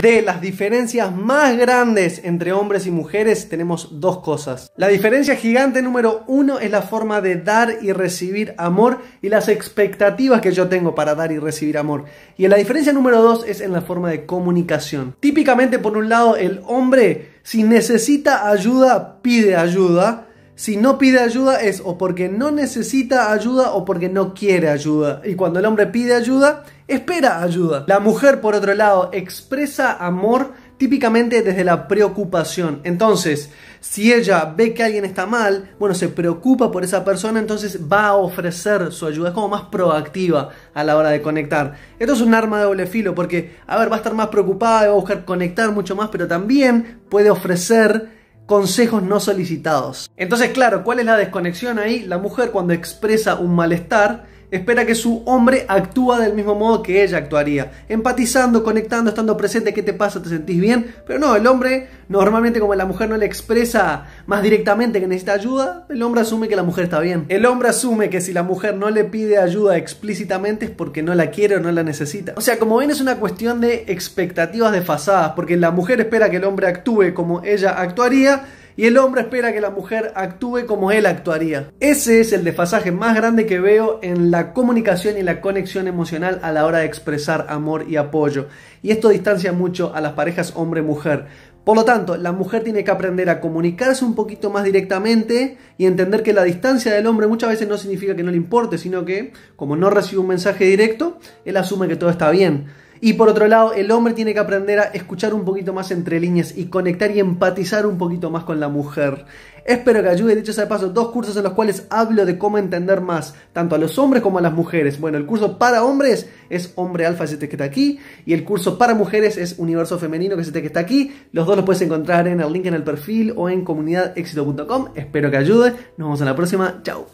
De las diferencias más grandes entre hombres y mujeres tenemos dos cosas. La diferencia gigante número uno es la forma de dar y recibir amor y las expectativas que yo tengo para dar y recibir amor. Y la diferencia número dos es en la forma de comunicación. Típicamente por un lado el hombre si necesita ayuda pide ayuda. Si no pide ayuda es o porque no necesita ayuda o porque no quiere ayuda. Y cuando el hombre pide ayuda espera ayuda. La mujer, por otro lado, expresa amor típicamente desde la preocupación. Entonces, si ella ve que alguien está mal, bueno, se preocupa por esa persona, entonces va a ofrecer su ayuda. Es como más proactiva a la hora de conectar. Esto es un arma de doble filo porque, a ver, va a estar más preocupada, va a buscar conectar mucho más, pero también puede ofrecer consejos no solicitados. Entonces, claro, ¿cuál es la desconexión ahí? La mujer cuando expresa un malestar, espera que su hombre actúa del mismo modo que ella actuaría, empatizando, conectando, estando presente, ¿qué te pasa? ¿Te sentís bien? Pero no, el hombre normalmente como la mujer no le expresa más directamente que necesita ayuda, el hombre asume que la mujer está bien. El hombre asume que si la mujer no le pide ayuda explícitamente es porque no la quiere o no la necesita. O sea, como ven es una cuestión de expectativas desfasadas, porque la mujer espera que el hombre actúe como ella actuaría, y el hombre espera que la mujer actúe como él actuaría. Ese es el desfasaje más grande que veo en la comunicación y la conexión emocional a la hora de expresar amor y apoyo. Y esto distancia mucho a las parejas hombre-mujer. Por lo tanto, la mujer tiene que aprender a comunicarse un poquito más directamente y entender que la distancia del hombre muchas veces no significa que no le importe, sino que como no recibe un mensaje directo, él asume que todo está bien. Y por otro lado, el hombre tiene que aprender a escuchar un poquito más entre líneas y conectar y empatizar un poquito más con la mujer. Espero que ayude, dicho sea de paso, dos cursos en los cuales hablo de cómo entender más, tanto a los hombres como a las mujeres. Bueno, el curso para hombres es Hombre Alfa, ese que está aquí, y el curso para mujeres es Universo Femenino, que es que está aquí. Los dos los puedes encontrar en el link en el perfil o en comunidadexito.com. Espero que ayude, nos vemos en la próxima, chao.